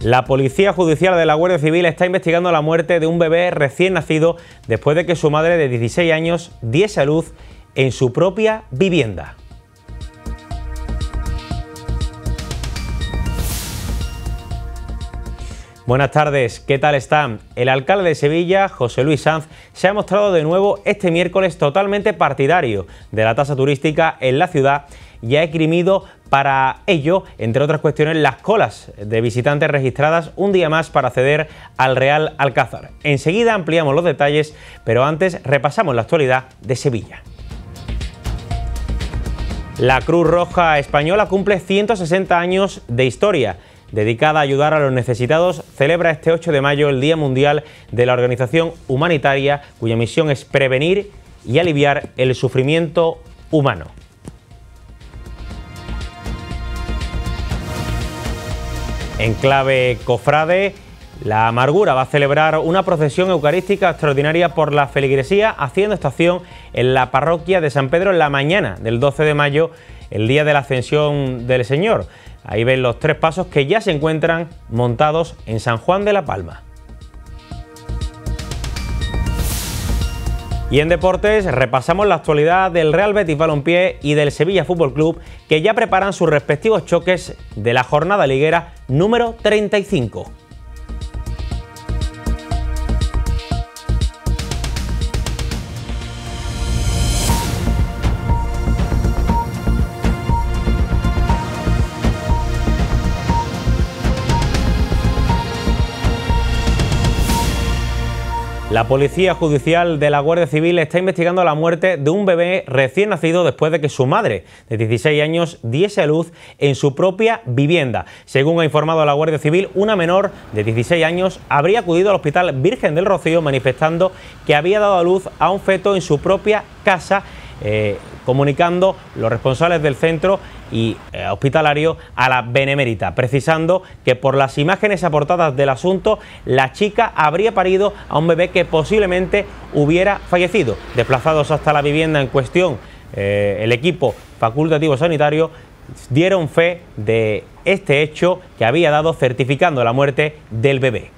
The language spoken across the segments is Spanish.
La Policía Judicial de la Guardia Civil está investigando la muerte de un bebé recién nacido después de que su madre de 16 años diese a luz en su propia vivienda. Buenas tardes, ¿qué tal están? El alcalde de Sevilla, José Luis Sanz, se ha mostrado de nuevo este miércoles totalmente partidario de la tasa turística en la ciudad y ha esgrimido para ello, entre otras cuestiones, las colas de visitantes registradas un día más para acceder al Real Alcázar. Enseguida ampliamos los detalles, pero antes repasamos la actualidad de Sevilla. La Cruz Roja Española cumple 160 años de historia. Dedicada a ayudar a los necesitados, celebra este 8 de mayo el Día Mundial de la Organización Humanitaria, cuya misión es prevenir y aliviar el sufrimiento humano. En clave cofrade, la amargura va a celebrar una procesión eucarística extraordinaria por la feligresía haciendo estación en la parroquia de San Pedro en la mañana del 12 de mayo, el día de la ascensión del Señor. Ahí ven los tres pasos que ya se encuentran montados en San Juan de la Palma. Y en deportes repasamos la actualidad del Real Betis Balompié y del Sevilla Fútbol Club que ya preparan sus respectivos choques de la jornada liguera número 35. La Policía Judicial de la Guardia Civil está investigando la muerte de un bebé recién nacido después de que su madre, de 16 años, diese a luz en su propia vivienda. Según ha informado la Guardia Civil, una menor de 16 años habría acudido al Hospital Virgen del Rocío manifestando que había dado a luz a un feto en su propia casa. Eh, comunicando los responsables del centro y eh, hospitalario a la Benemérita, precisando que por las imágenes aportadas del asunto, la chica habría parido a un bebé que posiblemente hubiera fallecido. Desplazados hasta la vivienda en cuestión, eh, el equipo facultativo sanitario dieron fe de este hecho que había dado certificando la muerte del bebé.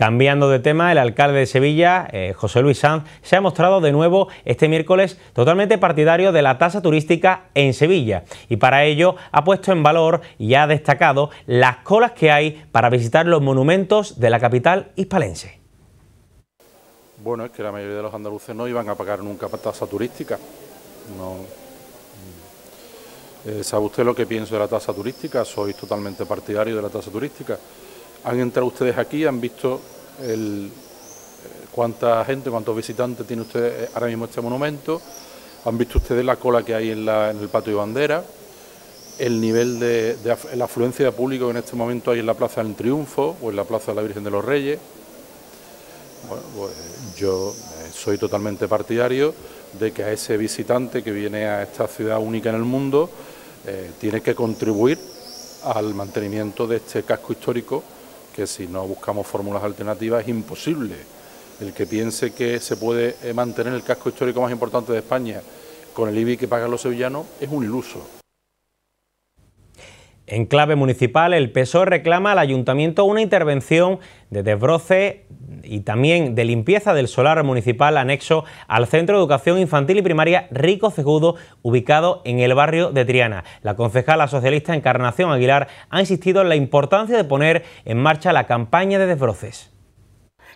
Cambiando de tema, el alcalde de Sevilla, eh, José Luis Sanz, se ha mostrado de nuevo este miércoles totalmente partidario de la tasa turística en Sevilla y para ello ha puesto en valor y ha destacado las colas que hay para visitar los monumentos de la capital hispalense. Bueno, es que la mayoría de los andaluces no iban a pagar nunca tasa turística. No. Mm. Eh, ¿Sabe usted lo que pienso de la tasa turística? Soy totalmente partidario de la tasa turística han entrado ustedes aquí, han visto cuánta gente, cuántos visitantes tiene usted eh, ahora mismo este monumento, han visto ustedes la cola que hay en, el patio de bandera, el nivel de, la afluencia de público que en este momento hay en la Plaza del Triunfo o en la Plaza de la Virgen de los Reyes. Bueno, pues, yo eh, soy totalmente partidario de que a ese visitante que viene a esta ciudad única en el mundo eh, tiene que contribuir al mantenimiento de este casco histórico que si no buscamos fórmulas alternativas es imposible. El que piense que se puede eh, mantener el casco histórico más importante de España con el IBI que pagan los sevillanos es un iluso. En clave municipal, el PSOE reclama al ayuntamiento una intervención de desbroce y también de limpieza del solar municipal anexo al Centro de Educación Infantil y Primaria Rico Cegudo, ubicado en el barrio de Triana. La concejala socialista Encarnación Aguilar ha insistido en la importancia de poner en marcha la campaña de desbroces.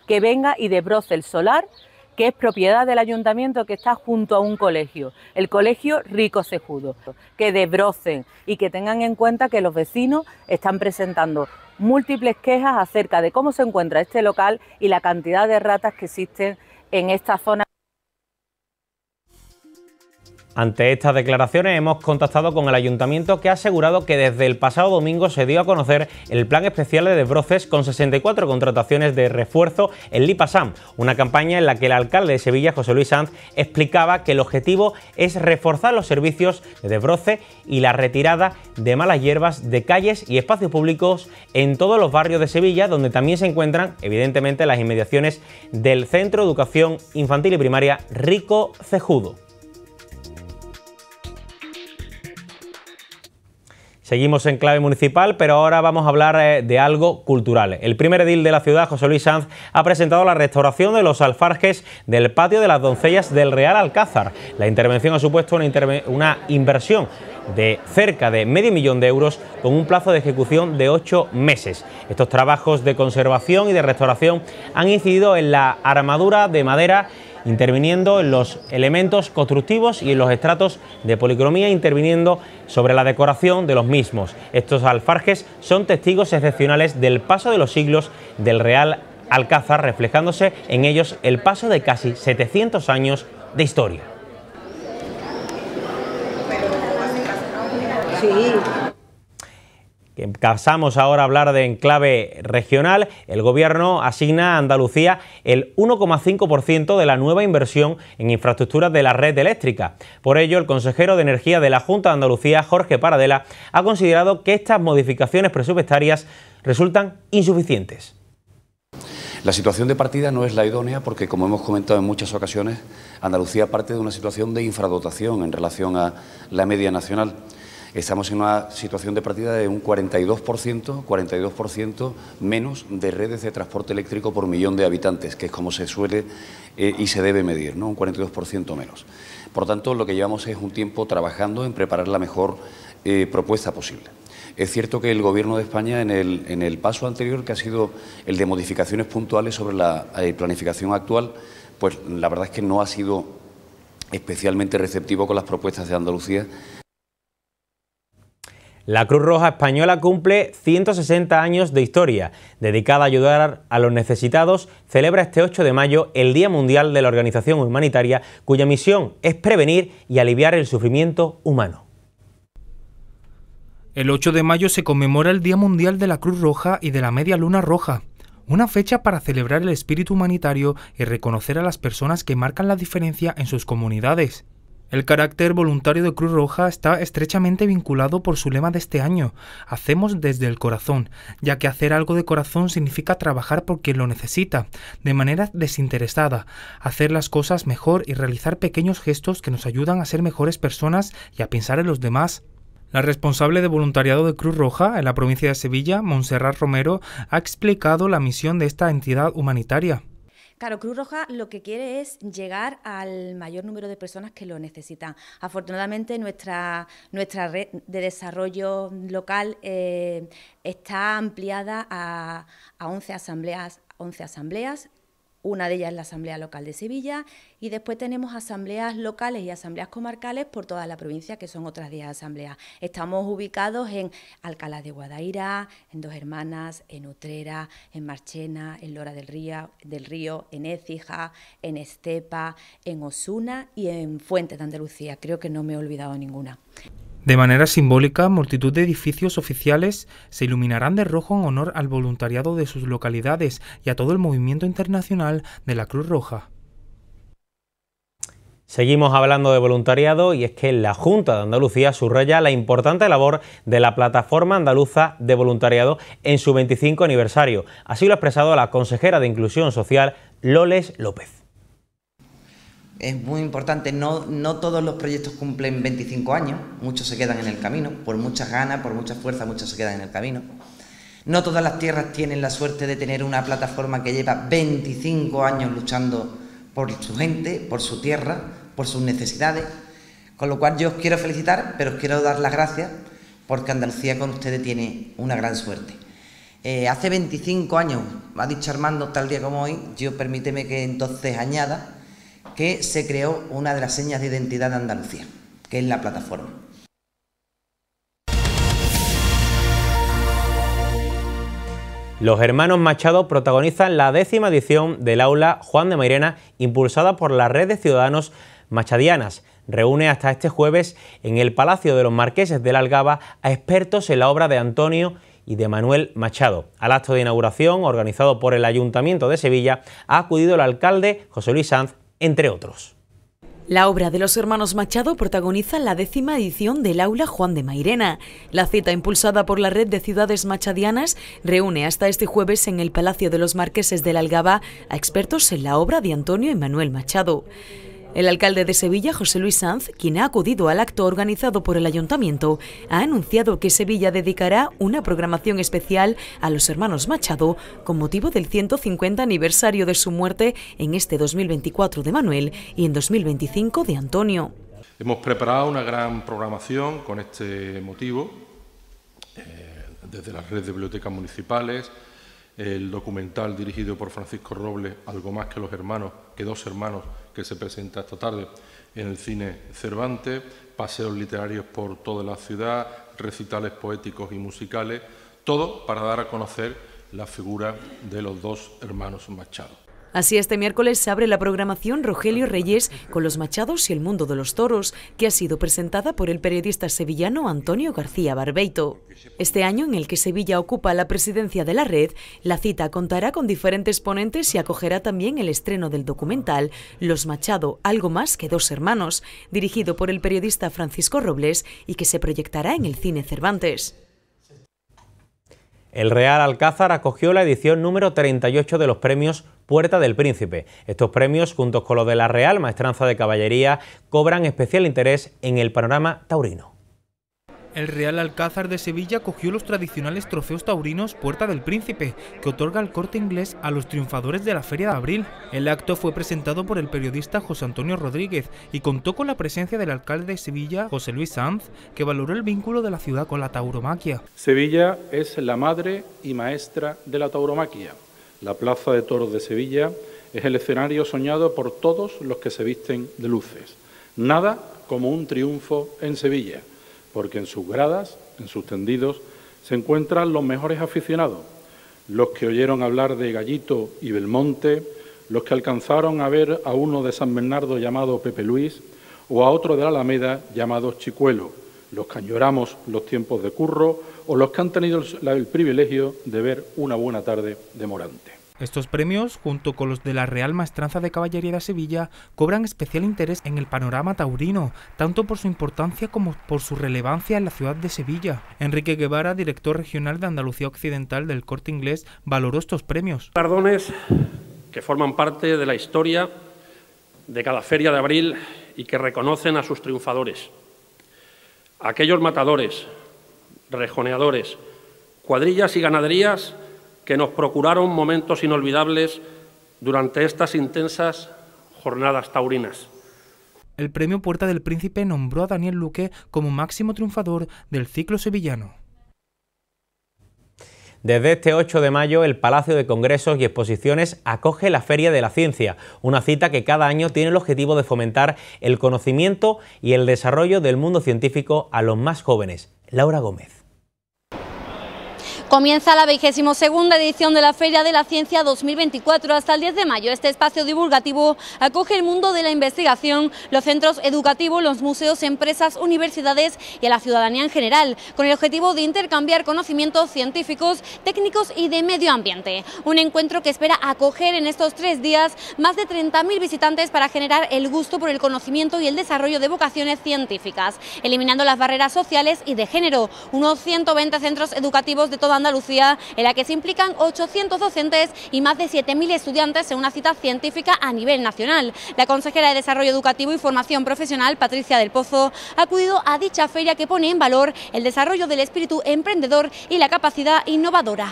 Que venga y desbroce el solar que es propiedad del ayuntamiento que está junto a un colegio, el colegio Rico Sejudo, que desbrocen y que tengan en cuenta que los vecinos están presentando múltiples quejas acerca de cómo se encuentra este local y la cantidad de ratas que existen en esta zona. Ante estas declaraciones hemos contactado con el ayuntamiento que ha asegurado que desde el pasado domingo se dio a conocer el plan especial de desbroces con 64 contrataciones de refuerzo en Lipasam, una campaña en la que el alcalde de Sevilla, José Luis Sanz, explicaba que el objetivo es reforzar los servicios de desbroce y la retirada de malas hierbas de calles y espacios públicos en todos los barrios de Sevilla, donde también se encuentran, evidentemente, las inmediaciones del Centro de Educación Infantil y Primaria Rico Cejudo. Seguimos en clave municipal, pero ahora vamos a hablar eh, de algo cultural. El primer edil de la ciudad, José Luis Sanz, ha presentado la restauración de los alfarjes del patio de las doncellas del Real Alcázar. La intervención ha supuesto una, una inversión de cerca de medio millón de euros con un plazo de ejecución de ocho meses. Estos trabajos de conservación y de restauración han incidido en la armadura de madera interviniendo en los elementos constructivos y en los estratos de policromía, interviniendo sobre la decoración de los mismos. Estos alfarjes son testigos excepcionales del paso de los siglos del Real Alcázar, reflejándose en ellos el paso de casi 700 años de historia que pasamos ahora a hablar de enclave regional, el Gobierno asigna a Andalucía el 1,5% de la nueva inversión en infraestructuras de la red eléctrica. Por ello, el consejero de Energía de la Junta de Andalucía, Jorge Paradela, ha considerado que estas modificaciones presupuestarias resultan insuficientes. La situación de partida no es la idónea porque, como hemos comentado en muchas ocasiones, Andalucía parte de una situación de infradotación en relación a la media nacional. Estamos en una situación de partida de un 42%, 42% menos de redes de transporte eléctrico por millón de habitantes, que es como se suele eh, y se debe medir, un 42% menos. Por tanto, lo que llevamos es un tiempo trabajando en preparar la mejor eh, propuesta posible. Es cierto que el Gobierno de España, en el, paso anterior, que ha sido el de modificaciones puntuales sobre la eh, planificación actual, pues la verdad es que no ha sido especialmente receptivo con las propuestas de Andalucía la Cruz Roja Española cumple 160 años de historia. Dedicada a ayudar a los necesitados, celebra este 8 de mayo el Día Mundial de la Organización Humanitaria, cuya misión es prevenir y aliviar el sufrimiento humano. El 8 de mayo se conmemora el Día Mundial de la Cruz Roja y de la Media Luna Roja, una fecha para celebrar el espíritu humanitario y reconocer a las personas que marcan la diferencia en sus comunidades. El carácter voluntario de Cruz Roja está estrechamente vinculado por su lema de este año, Hacemos desde el corazón, ya que hacer algo de corazón significa trabajar por quien lo necesita, de manera desinteresada, hacer las cosas mejor y realizar pequeños gestos que nos ayudan a ser mejores personas y a pensar en los demás. La responsable de voluntariado de Cruz Roja en la provincia de Sevilla, Montserrat Romero, ha explicado la misión de esta entidad humanitaria. Claro, Cruz Roja lo que quiere es llegar al mayor número de personas que lo necesitan. Afortunadamente nuestra, nuestra red de desarrollo local eh, está ampliada a, asambleas 11 asambleas una de ellas es la Asamblea Local de Sevilla y después tenemos asambleas locales y asambleas comarcales por toda la provincia, que son otras 10 asambleas. Estamos ubicados en Alcalá de Guadaira, en Dos Hermanas, en Utrera, en Marchena, en Lora del Río, del Río en Écija, en Estepa, en Osuna y en Fuentes de Andalucía. Creo que no me he olvidado ninguna. De manera simbólica, multitud de edificios oficiales se iluminarán de rojo en honor al voluntariado de sus localidades y a todo el movimiento internacional de la Cruz Roja. Seguimos hablando de voluntariado y es que la Junta de Andalucía subraya la importante labor de la Plataforma Andaluza de Voluntariado en su 25 aniversario. Así lo ha expresado la consejera de Inclusión Social, Loles López es muy importante. No, todos los proyectos cumplen 25 años, muchos se quedan en el camino, por muchas ganas, por mucha fuerza, muchos se quedan en el camino. No todas las tierras tienen la suerte de tener una plataforma que lleva 25 años luchando por su gente, por su tierra, por sus necesidades. Con lo cual yo os quiero felicitar, pero os quiero dar las gracias porque Andalucía con ustedes tiene una gran suerte. Eh, hace 25 años, ha dicho Armando tal día como hoy, yo permíteme que entonces añada que se creó una de las señas de identidad de Andalucía, que es la plataforma. Los hermanos Machado protagonizan la décima edición del aula Juan de Mairena, impulsada por la red de ciudadanos machadianas. Reúne hasta este jueves en el Palacio de los Marqueses de la Algaba a expertos en la obra de Antonio y de Manuel Machado. Al acto de inauguración, organizado por el Ayuntamiento de Sevilla, ha acudido el alcalde José Luis Sanz entre otros. La obra de los hermanos Machado protagoniza la décima edición del Aula Juan de Mairena. La cita impulsada por la Red de Ciudades Machadianas reúne hasta este jueves en el Palacio de los Marqueses del Algaba a expertos en la obra de Antonio Emanuel Machado. El alcalde de Sevilla, José Luis Sanz, quien ha acudido al acto organizado por el ayuntamiento, ha anunciado que Sevilla dedicará una programación especial a los hermanos Machado con motivo del 150 aniversario de su muerte en este 2024 de Manuel y en 2025 de Antonio. Hemos preparado una gran programación con este motivo, eh, desde la red de bibliotecas municipales, el documental dirigido por Francisco Robles, Algo más que los hermanos, que dos hermanos que se presenta esta tarde en el cine Cervantes, paseos literarios por toda la ciudad, recitales poéticos y musicales, todo para dar a conocer la figura de los dos hermanos Machado. Así este miércoles se abre la programación Rogelio Reyes con Los Machados y el Mundo de los Toros, que ha sido presentada por el periodista sevillano Antonio García Barbeito. Este año, en el que Sevilla ocupa la presidencia de la red, la cita contará con diferentes ponentes y acogerá también el estreno del documental Los Machado, algo más que dos hermanos, dirigido por el periodista Francisco Robles y que se proyectará en el cine Cervantes. El Real Alcázar acogió la edición número 38 de los premios Puerta del Príncipe. Estos premios, juntos con los de la Real Maestranza de Caballería, cobran especial interés en el panorama taurino. El Real Alcázar de Sevilla cogió los tradicionales trofeos taurinos Puerta del Príncipe, que otorga el corte inglés a los triunfadores de la Feria de Abril. El acto fue presentado por el periodista José Antonio Rodríguez y contó con la presencia del alcalde de Sevilla, José Luis Sanz, que valoró el vínculo de la ciudad con la tauromaquia. Sevilla es la madre y maestra de la tauromaquia. La Plaza de Toros de Sevilla es el escenario soñado por todos los que se visten de luces. Nada como un triunfo en Sevilla porque en sus gradas, en sus tendidos, se encuentran los mejores aficionados, los que oyeron hablar de Gallito y Belmonte, los que alcanzaron a ver a uno de San Bernardo llamado Pepe Luis o a otro de la Alameda llamado Chicuelo, los que añoramos los tiempos de curro o los que han tenido el, el privilegio de ver una buena tarde de Morante. Estos premios, junto con los de la Real Maestranza de Caballería de Sevilla, cobran especial interés en el panorama taurino, tanto por su importancia como por su relevancia en la ciudad de Sevilla. Enrique Guevara, director regional de Andalucía Occidental del Corte Inglés, valoró estos premios. que forman parte de la historia de cada feria de abril y que reconocen a sus triunfadores. Aquellos matadores, rejoneadores, cuadrillas y ganaderías que nos procuraron momentos inolvidables durante estas intensas jornadas taurinas. El premio Puerta del Príncipe nombró a Daniel Luque como máximo triunfador del ciclo sevillano. Desde este 8 de mayo, el Palacio de Congresos y Exposiciones acoge la Feria de la Ciencia, una cita que cada año tiene el objetivo de fomentar el conocimiento y el desarrollo del mundo científico a los más jóvenes. Laura Gómez. Comienza la 22 edición de la Feria de la Ciencia 2024 hasta el 10 de mayo. Este espacio divulgativo acoge el mundo de la investigación, los centros educativos, los museos, empresas, universidades y a la ciudadanía en general, con el objetivo de intercambiar conocimientos científicos, técnicos y de medio ambiente. Un encuentro que espera acoger en estos tres días más de 30.000 visitantes para generar el gusto por el conocimiento y el desarrollo de vocaciones científicas, eliminando las barreras sociales y de género. Unos 120 centros educativos de toda en la que se implican 800 docentes y más de 7.000 estudiantes en una cita científica a nivel nacional. La consejera de Desarrollo Educativo y Formación Profesional, Patricia del Pozo, ha acudido a dicha feria que pone en valor el desarrollo del espíritu emprendedor y la capacidad innovadora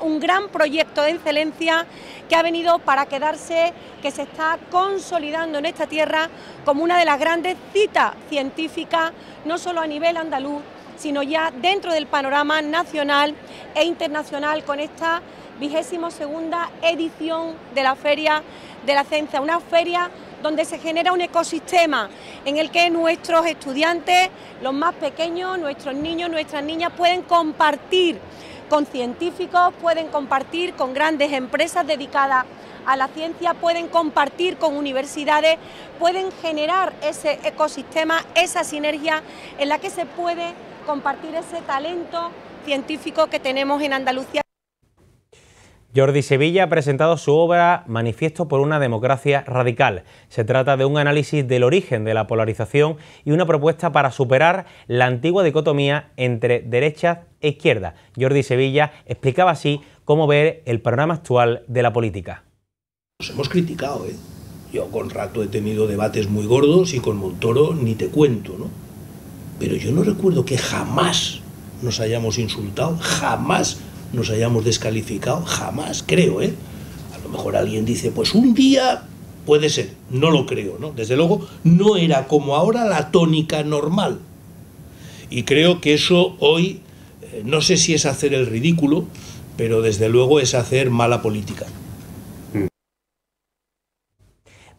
un gran proyecto de excelencia que ha venido para quedarse, que se está consolidando en esta tierra como una de las grandes citas científicas, no solo a nivel andaluz, sino ya dentro del panorama nacional e internacional con esta vigésimo segunda edición de la Feria de la Ciencia, una feria donde se genera un ecosistema en el que nuestros estudiantes, los más pequeños, nuestros niños, nuestras niñas pueden compartir con científicos, pueden compartir con grandes empresas dedicadas a la ciencia, pueden compartir con universidades, pueden generar ese ecosistema, esa sinergia en la que se puede compartir ese talento científico que tenemos en Andalucía. Jordi Sevilla ha presentado su obra Manifiesto por una democracia radical. Se trata de un análisis del origen de la polarización y una propuesta para superar la antigua dicotomía entre derecha e izquierda. Jordi Sevilla explicaba así cómo ver el programa actual de la política. Nos hemos criticado, ¿eh? Yo con rato he tenido debates muy gordos y con Montoro ni te cuento, ¿no? pero yo no recuerdo que jamás nos hayamos insultado, jamás nos hayamos descalificado, jamás, creo, ¿eh? A lo mejor alguien dice, pues un día puede ser, no lo creo, ¿no? Desde luego, no era como ahora la tónica normal. Y creo que eso hoy, eh, no sé si es hacer el ridículo, pero desde luego es hacer mala política.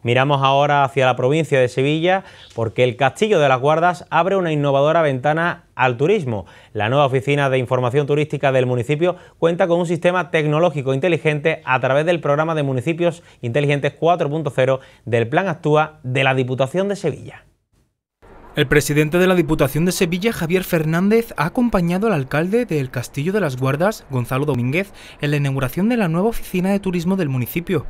Miramos ahora hacia la provincia de Sevilla porque el Castillo de las Guardas abre una innovadora ventana al turismo. La nueva oficina de información turística del municipio cuenta con un sistema tecnológico inteligente a través del programa de municipios inteligentes 4.0 del Plan Actúa de la Diputación de Sevilla. El presidente de la Diputación de Sevilla, Javier Fernández, ha acompañado al alcalde del Castillo de las Guardas, Gonzalo Domínguez, en la inauguración de la nueva oficina de turismo del municipio.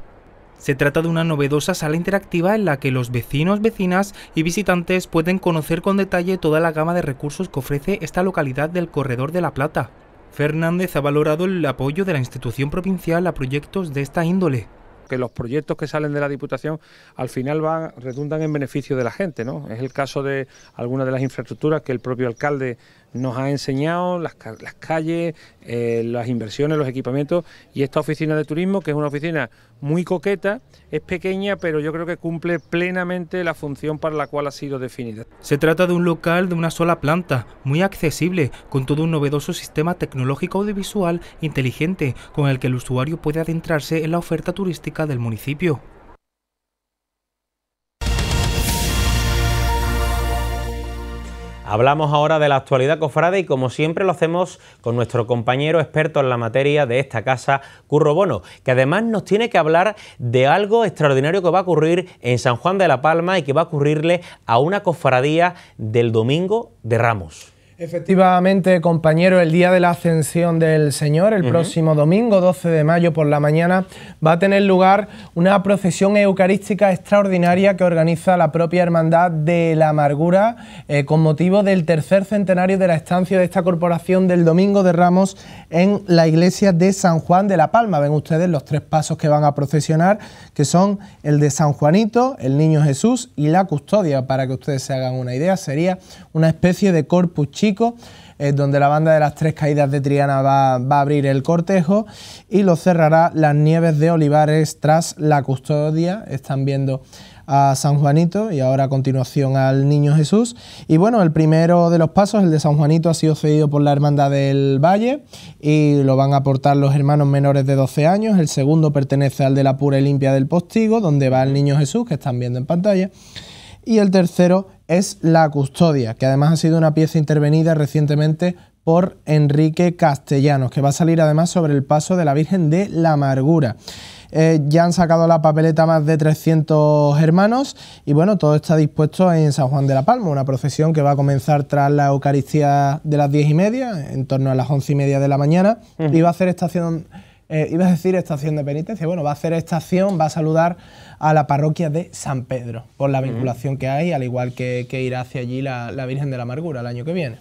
Se trata de una novedosa sala interactiva en la que los vecinos, vecinas y visitantes pueden conocer con detalle toda la gama de recursos que ofrece esta localidad del Corredor de la Plata. Fernández ha valorado el apoyo de la institución provincial a proyectos de esta índole que los proyectos que salen de la Diputación al final van, redundan en beneficio de la gente. ¿no? Es el caso de algunas de las infraestructuras que el propio alcalde nos ha enseñado las, calles, eh, las inversiones, los equipamientos y esta oficina de turismo, que es una oficina muy coqueta, es pequeña, pero yo creo que cumple plenamente la función para la cual ha sido definida. Se trata de un local de una sola planta, muy accesible, con todo un novedoso sistema tecnológico audiovisual inteligente, con el que el usuario puede adentrarse en la oferta turística del municipio. Hablamos ahora de la actualidad cofrade y como siempre lo hacemos con nuestro compañero experto en la materia de esta casa, Curro Bono, que además nos tiene que hablar de algo extraordinario que va a ocurrir en San Juan de la Palma y que va a ocurrirle a una cofradía del domingo de Ramos. Efectivamente, compañero, el día de la ascensión del Señor, el próximo domingo 12 de mayo por la mañana, va a tener lugar una procesión eucarística extraordinaria que organiza la propia Hermandad de la Amargura eh, con motivo del tercer centenario de la estancia de esta corporación del Domingo de Ramos en la iglesia de San Juan de la Palma. Ven ustedes los tres pasos que van a procesionar, que son el de San Juanito, el Niño Jesús y la custodia. Para que ustedes se hagan una idea, sería una especie de corpus chico eh, donde la banda de las tres caídas de Triana va, va, a abrir el cortejo y lo cerrará las nieves de Olivares tras la custodia. Están viendo a San Juanito y ahora a continuación al Niño Jesús. Y bueno, el primero de los pasos, el de San Juanito, ha sido cedido por la Hermandad del Valle y lo van a aportar los hermanos menores de 12 años. El segundo pertenece al de la pura y limpia del postigo, donde va el Niño Jesús, que están viendo en pantalla. Y el tercero es la custodia, que además ha sido una pieza intervenida recientemente por Enrique Castellanos, que va a salir además sobre el paso de la Virgen de la Amargura. Eh, ya han sacado la papeleta más de 300 hermanos y bueno, todo está dispuesto en San Juan de la Palma, una procesión que va a comenzar tras la Eucaristía de las 10 y media, en torno a las once y media de la mañana, va a hacer estación, eh, iba a decir estación de penitencia, bueno, va a hacer estación, va a saludar a la parroquia de San Pedro, por la vinculación que hay, al igual que, que irá hacia allí la, la Virgen de la Amargura el año que viene.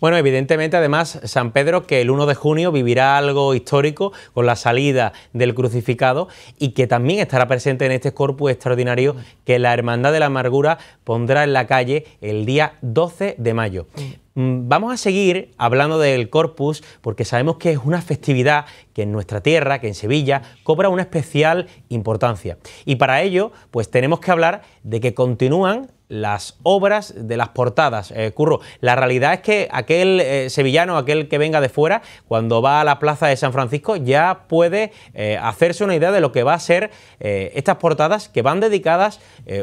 Bueno, evidentemente, además, San Pedro, que el 1 de junio vivirá algo histórico con la salida del crucificado y que también estará presente en este corpus extraordinario que la Hermandad de la Amargura pondrá en la calle el día 12 de mayo. Mm. Mm, vamos a seguir hablando del Corpus porque sabemos que es una festividad que en nuestra tierra, que en Sevilla, cobra una especial importancia. Y para ello, pues tenemos que hablar de que continúan las obras de las portadas, eh, Curro. La realidad es que aquel eh, sevillano, aquel que venga de fuera, cuando va a la plaza de San Francisco ya puede eh, hacerse una idea de lo que va a ser estas portadas que van dedicadas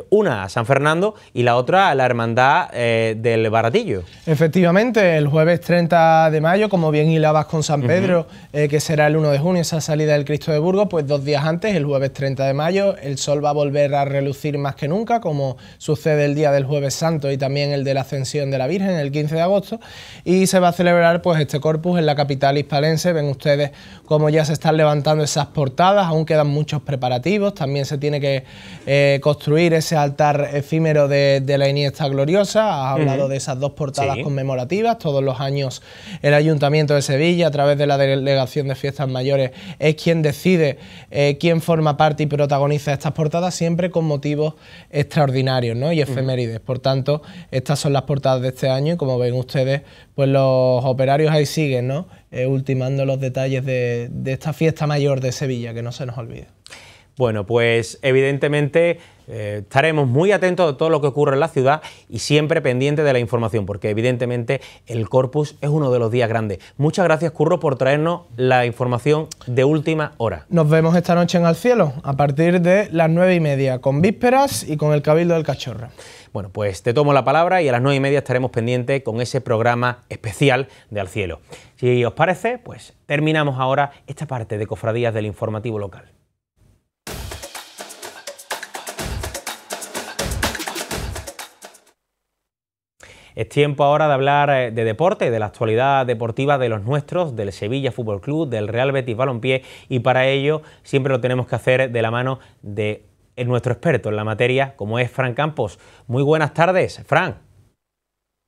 una a San Fernando y la otra a la hermandad del Baratillo. Efectivamente, el jueves 30 de mayo, como bien hilabas con San Pedro, que será el 1 de junio, esa salida del Cristo de Burgos, pues dos días antes, el jueves 30 de mayo, el sol va a volver a relucir más que nunca, como sucede el día del Jueves Santo y también el de la Ascensión de la Virgen, el 15 de agosto, y se va a celebrar pues este corpus en la capital hispalense. Ven ustedes cómo ya se están levantando esas portadas, aún quedan muchos preparativos, también se tiene que eh, construir ese altar efímero de, la Iniesta Gloriosa, has hablado de esas dos portadas conmemorativas, todos los años el Ayuntamiento de Sevilla, a través de la Delegación de Fiestas Mayores, es quien decide eh, quién forma parte y protagoniza estas portadas, siempre con motivos extraordinarios ¿no? y Mérides. Por tanto, estas son las portadas de este año y como ven ustedes, pues los operarios ahí siguen, ¿no? Eh, ultimando los detalles de, de esta fiesta mayor de Sevilla, que no se nos olvide. Bueno, pues evidentemente eh, estaremos muy atentos a todo lo que ocurre en la ciudad y siempre pendientes de la información, porque evidentemente el corpus es uno de los días grandes. Muchas gracias, Curro, por traernos la información de última hora. Nos vemos esta noche en Al Cielo, a partir de las nueve y media, con vísperas y con el Cabildo del Cachorro. Bueno, pues te tomo la palabra y a las nueve y media estaremos pendientes con ese programa especial de Al Cielo. Si os parece, pues terminamos ahora esta parte de Cofradías del Informativo Local. Es tiempo ahora de hablar eh, de deporte, de la actualidad deportiva de los nuestros, del Sevilla Fútbol Club, del Real Betis Balompié y para ello siempre lo tenemos que hacer de la mano de eh, nuestro experto en la materia, como es Fran Campos. Muy buenas tardes, Fran.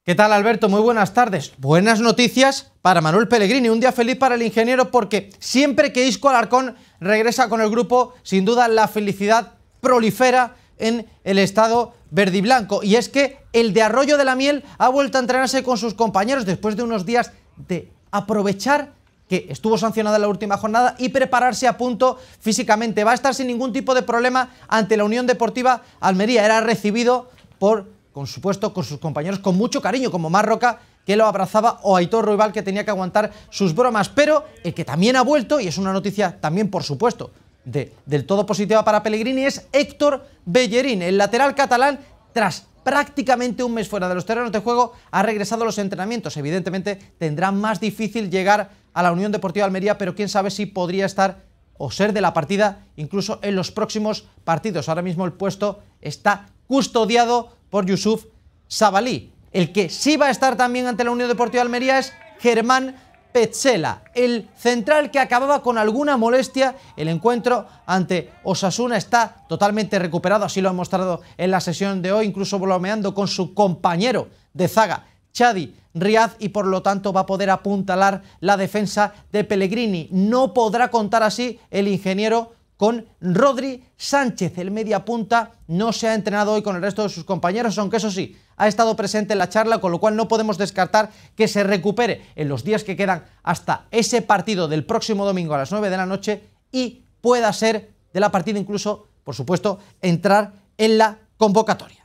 ¿Qué tal Alberto? Muy buenas tardes. Buenas noticias para Manuel Pellegrini. Un día feliz para el ingeniero porque siempre que Isco Alarcón regresa con el grupo, sin duda la felicidad prolifera en el estado verde y blanco. Y es que el de Arroyo de la Miel ha vuelto a entrenarse con sus compañeros después de unos días de aprovechar que estuvo sancionada en la última jornada y prepararse a punto físicamente. Va a estar sin ningún tipo de problema ante la Unión Deportiva Almería. Era recibido por, con supuesto, con sus compañeros con mucho cariño, como Marroca, que lo abrazaba, o Aitor Ruibal, que tenía que aguantar sus bromas. Pero el que también ha vuelto, y es una noticia también, por supuesto, del todo positiva para Pellegrini es Héctor Bellerín, el lateral catalán, tras prácticamente un mes fuera de los terrenos de juego, ha regresado a los entrenamientos. Evidentemente tendrá más difícil llegar a la Unión Deportiva Almería, pero quién sabe si podría estar o ser de la partida incluso en los próximos partidos. Ahora mismo el puesto está custodiado por Yusuf Sabalí. El que sí va a estar también ante la Unión Deportiva Almería es Germán Petzela, el central que acababa con alguna molestia. El encuentro ante Osasuna está totalmente recuperado, así lo ha mostrado en la sesión de hoy, incluso bromeando con su compañero de zaga, Chadi Riaz, y por lo tanto va a poder apuntalar la defensa de Pellegrini. No podrá contar así el ingeniero con Rodri Sánchez. El mediapunta no se ha entrenado hoy con el resto de sus compañeros, aunque eso sí, ha estado presente en la charla, con lo cual no podemos descartar que se recupere en los días que quedan hasta ese partido del próximo domingo a las 9 de la noche y pueda ser de la partida incluso, por supuesto, entrar en la convocatoria.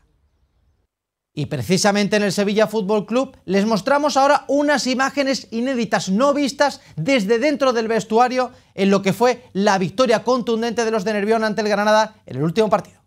Y precisamente en el Sevilla Fútbol Club les mostramos ahora unas imágenes inéditas no vistas desde dentro del vestuario en lo que fue la victoria contundente de los de Nervión ante el Granada en el último partido.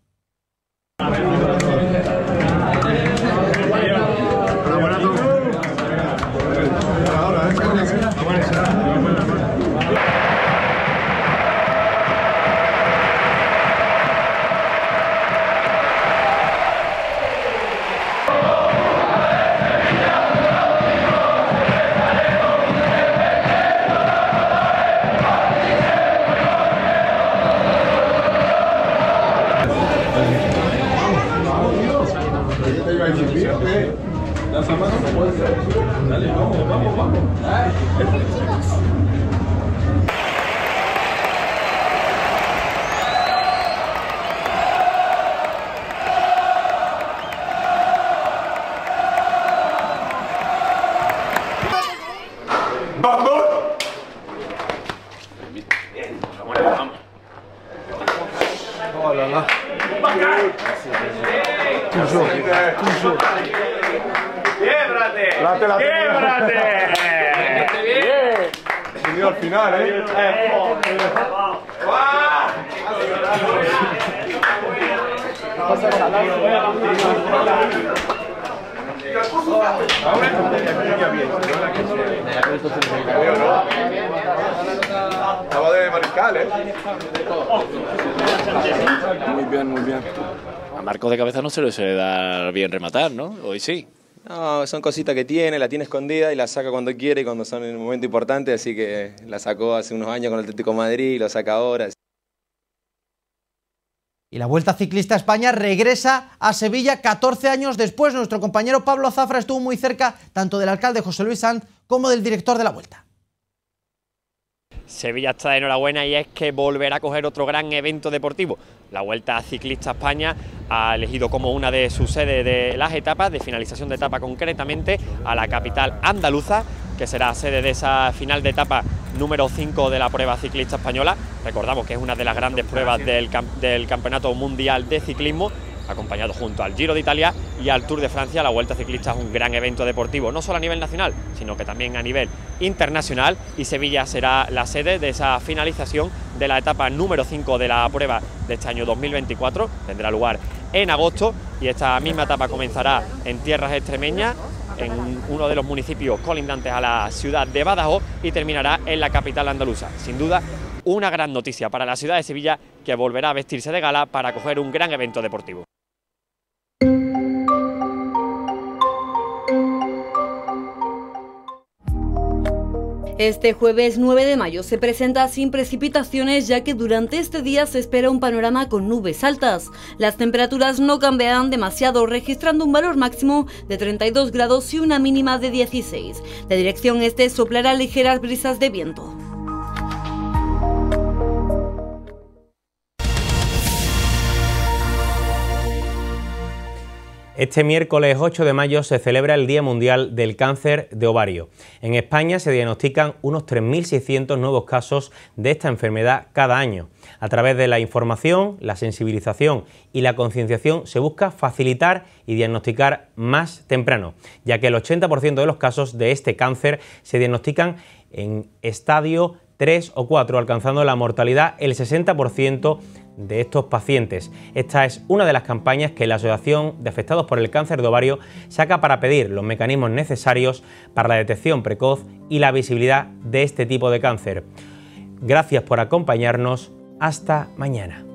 se le suele dar bien rematar, ¿no? Hoy sí. No, son cositas que tiene, la tiene escondida y la saca cuando quiere, y cuando son en un momento importante, así que la sacó hace unos años con el Atlético Madrid y lo saca ahora. Y la Vuelta Ciclista España regresa a Sevilla 14 años después. Nuestro compañero Pablo Zafra estuvo muy cerca tanto del alcalde José Luis Sanz como del director de la Vuelta. Sevilla está de enhorabuena y es que volverá a coger otro gran evento deportivo. La Vuelta Ciclista España ha elegido como una de sus sedes de las etapas, de finalización de etapa concretamente, a la capital andaluza, que será sede de esa final de etapa número 5 de la prueba ciclista española. Recordamos que es una de las grandes pruebas del, del Campeonato Mundial de Ciclismo acompañado junto al Giro de Italia y al Tour de Francia. La Vuelta Ciclista es un gran evento deportivo, no solo a nivel nacional, sino que también a nivel internacional y Sevilla será la sede de esa finalización de la etapa número 5 de la prueba de este año 2024. Tendrá lugar en agosto y esta misma etapa comenzará en tierras extremeñas en uno de los municipios colindantes a la ciudad de Badajoz y terminará en la capital andaluza. Sin duda, una gran noticia para la ciudad de Sevilla que volverá a vestirse de gala para coger un gran evento deportivo. Este jueves 9 de mayo se presenta sin precipitaciones ya que durante este día se espera un panorama con nubes altas. Las temperaturas no cambiarán demasiado, registrando un valor máximo de 32 grados y una mínima de 16. De dirección este soplará ligeras brisas de viento. Este miércoles 8 de mayo se celebra el Día Mundial del Cáncer de Ovario. En España se diagnostican unos 3.600 nuevos casos de esta enfermedad cada año. A través de la información, la sensibilización y la concienciación se busca facilitar y diagnosticar más temprano, ya que el 80% de los casos de este cáncer se diagnostican en estadio 3 o 4, alcanzando la mortalidad el 60% de estos pacientes. Esta es una de las campañas que la Asociación de Afectados por el Cáncer de Ovario saca para pedir los mecanismos necesarios para la detección precoz y la visibilidad de este tipo de cáncer. Gracias por acompañarnos. Hasta mañana.